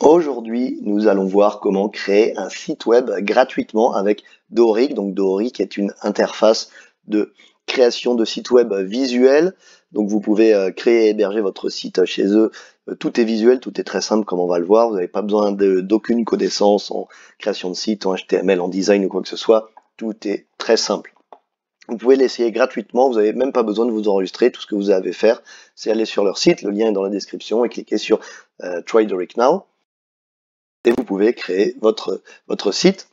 Aujourd'hui, nous allons voir comment créer un site web gratuitement avec Doric. Donc Doric est une interface de création de site web visuel. Donc vous pouvez euh, créer et héberger votre site chez eux. Euh, tout est visuel, tout est très simple comme on va le voir. Vous n'avez pas besoin d'aucune connaissance en création de site, en HTML, en design ou quoi que ce soit. Tout est très simple. Vous pouvez l'essayer gratuitement, vous n'avez même pas besoin de vous enregistrer. Tout ce que vous avez à faire, c'est aller sur leur site, le lien est dans la description et cliquer sur euh, Try Doric Now et vous pouvez créer votre, votre site.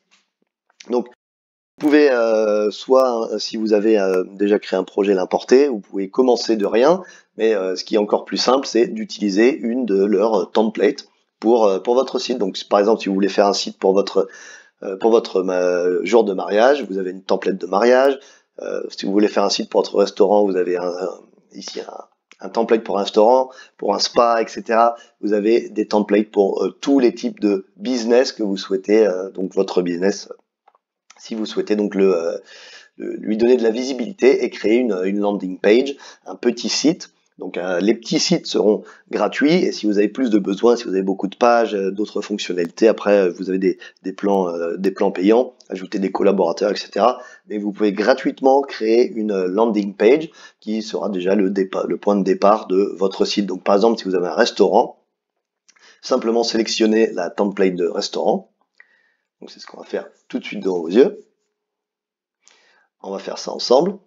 Donc, vous pouvez, euh, soit hein, si vous avez euh, déjà créé un projet, l'importer, vous pouvez commencer de rien, mais euh, ce qui est encore plus simple, c'est d'utiliser une de leurs templates pour, pour votre site. Donc, par exemple, si vous voulez faire un site pour votre, pour votre jour de mariage, vous avez une template de mariage. si vous voulez faire un site pour votre restaurant, vous avez un ici un, un template pour un restaurant, pour un spa, etc. Vous avez des templates pour euh, tous les types de business que vous souhaitez, euh, donc votre business, euh, si vous souhaitez donc le, lui donner de la visibilité et créer une, une landing page, un petit site donc euh, les petits sites seront gratuits et si vous avez plus de besoins, si vous avez beaucoup de pages, euh, d'autres fonctionnalités, après euh, vous avez des, plans, payants, ajouter des collaborateurs, etc. Mais vous pouvez gratuitement créer une landing page qui sera déjà le, le point de départ de votre site. Donc par exemple, si vous avez un restaurant, simplement sélectionnez la template de restaurant. Donc c'est ce qu'on va faire tout de suite devant vos yeux. On va faire ça ensemble.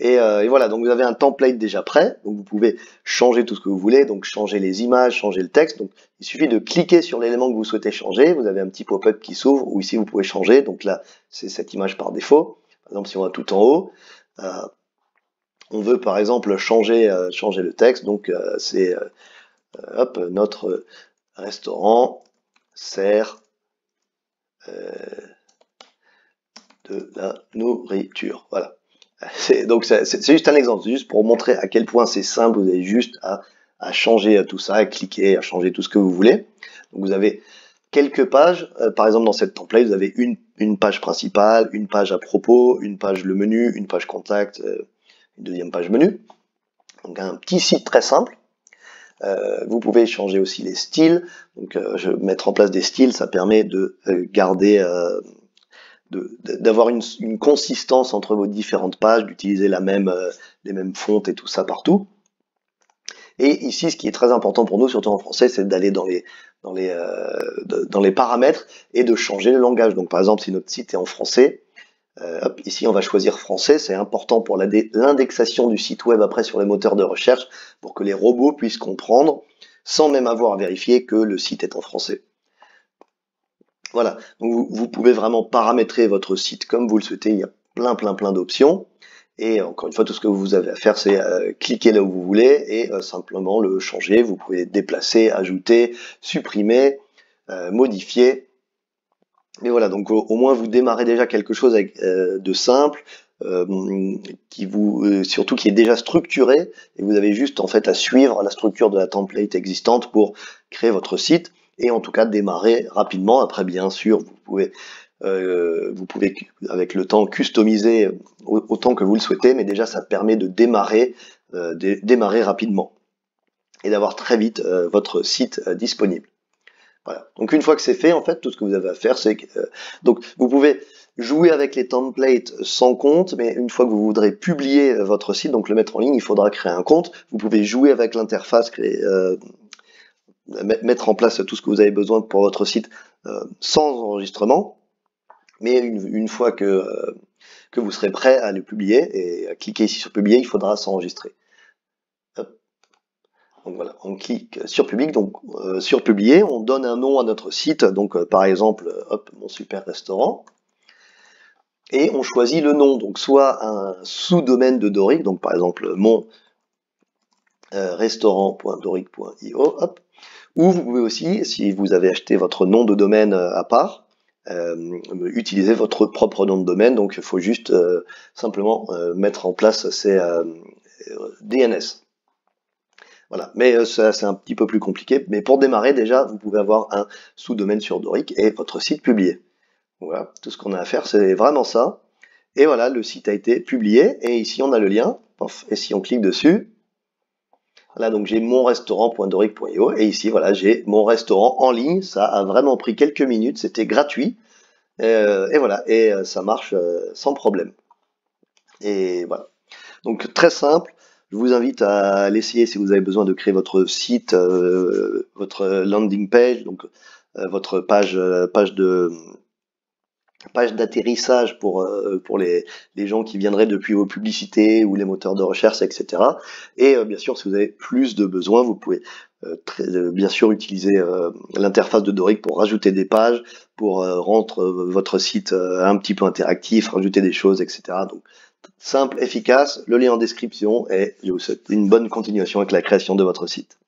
Euh, et, voilà, donc vous avez un template déjà prêt, donc vous pouvez changer tout ce que vous voulez, donc changer les images, changer le texte. Donc il suffit de cliquer sur l'élément que vous souhaitez changer, vous avez un petit pop-up qui s'ouvre ou ici vous pouvez changer, donc là c'est cette image par défaut. Par exemple si on va tout en haut, euh, on veut par exemple changer, euh, changer le texte, donc c'est hop, notre restaurant sert de la nourriture. Voilà donc c'est juste un exemple, juste pour montrer à quel point c'est simple, vous avez juste à, à, changer euh, tout ça, à cliquer, à changer tout ce que vous voulez. Donc vous avez quelques pages, euh, par exemple dans cette template, vous avez une, une, page principale, une page à propos, une page le menu, une page contact, euh, une deuxième page menu. Donc un petit site très simple. Euh, vous pouvez changer aussi les styles, donc je, mettre en place des styles, ça permet de garder d'avoir une, consistance entre vos différentes pages, d'utiliser la même, euh, les mêmes fontes et tout ça partout. Et ici, ce qui est très important pour nous, surtout en français, c'est d'aller dans les, dans, les, euh, dans les paramètres et de changer le langage. Donc par exemple, si notre site est en français, euh, ici on va choisir français, c'est important pour l'indexation du site web après sur les moteurs de recherche, pour que les robots puissent comprendre, sans même avoir à vérifier que le site est en français. Voilà, Donc, vous, pouvez vraiment paramétrer votre site comme vous le souhaitez, il y a plein plein plein d'options. Et encore une fois, tout ce que vous avez à faire, c'est euh, cliquer là où vous voulez et euh, simplement le changer. Vous pouvez déplacer, ajouter, supprimer, euh, modifier. Mais voilà, donc au, moins vous démarrez déjà quelque chose de simple, qui vous, surtout qui est déjà structuré, et vous avez juste en fait à suivre la structure de la template existante pour créer votre site et en tout cas démarrer rapidement. Après, bien sûr, vous pouvez, euh, vous pouvez avec le temps customiser autant que vous le souhaitez, mais déjà ça permet de démarrer, euh, démarrer rapidement et d'avoir très vite euh, votre site euh, disponible. Voilà. Donc une fois que c'est fait, en fait, tout ce que vous avez à faire, c'est que donc vous pouvez jouer avec les templates sans compte, mais une fois que vous voudrez publier votre site, donc le mettre en ligne, il faudra créer un compte. Vous pouvez jouer avec l'interface, créer, euh, mettre en place tout ce que vous avez besoin pour votre site euh, sans enregistrement. Mais une, fois que, euh, que vous serez prêt à le publier et à cliquer ici sur publier, il faudra s'enregistrer. Donc voilà, on clique sur public, donc euh, sur publier, on donne un nom à notre site, donc par exemple, mon super restaurant, et on choisit le nom, donc soit un sous-domaine de Doric, donc par exemple mon euh, restaurant.doric.io, hop. Ou vous pouvez aussi, si vous avez acheté votre nom de domaine euh, à part, euh, utiliser votre propre nom de domaine. Donc il faut juste euh, simplement mettre en place ces DNS. Voilà, mais ça c'est un petit peu plus compliqué. Mais pour démarrer déjà, vous pouvez avoir un sous-domaine sur Doric et votre site publié. Voilà, tout ce qu'on a à faire, c'est vraiment ça. Et voilà, le site a été publié et ici on a le lien. Et si on clique dessus, voilà, donc j'ai mon restaurant.doric.io et ici, voilà, j'ai mon restaurant en ligne. Ça a vraiment pris quelques minutes, c'était gratuit. Euh, et voilà, et euh, ça marche euh, sans problème. Et voilà. Donc très simple. Je vous invite à l'essayer si vous avez besoin de créer votre site, votre landing page, donc votre page, page de, page d'atterrissage pour, euh, pour les, les, gens qui viendraient depuis vos publicités ou les moteurs de recherche, etc. Et euh, bien sûr, si vous avez plus de besoins, vous pouvez euh, très, bien sûr utiliser l'interface de Doric pour rajouter des pages, pour rendre votre site un petit peu interactif, rajouter des choses, etc. Donc, simple, efficace, le lien en description et je vous souhaite une bonne continuation avec la création de votre site.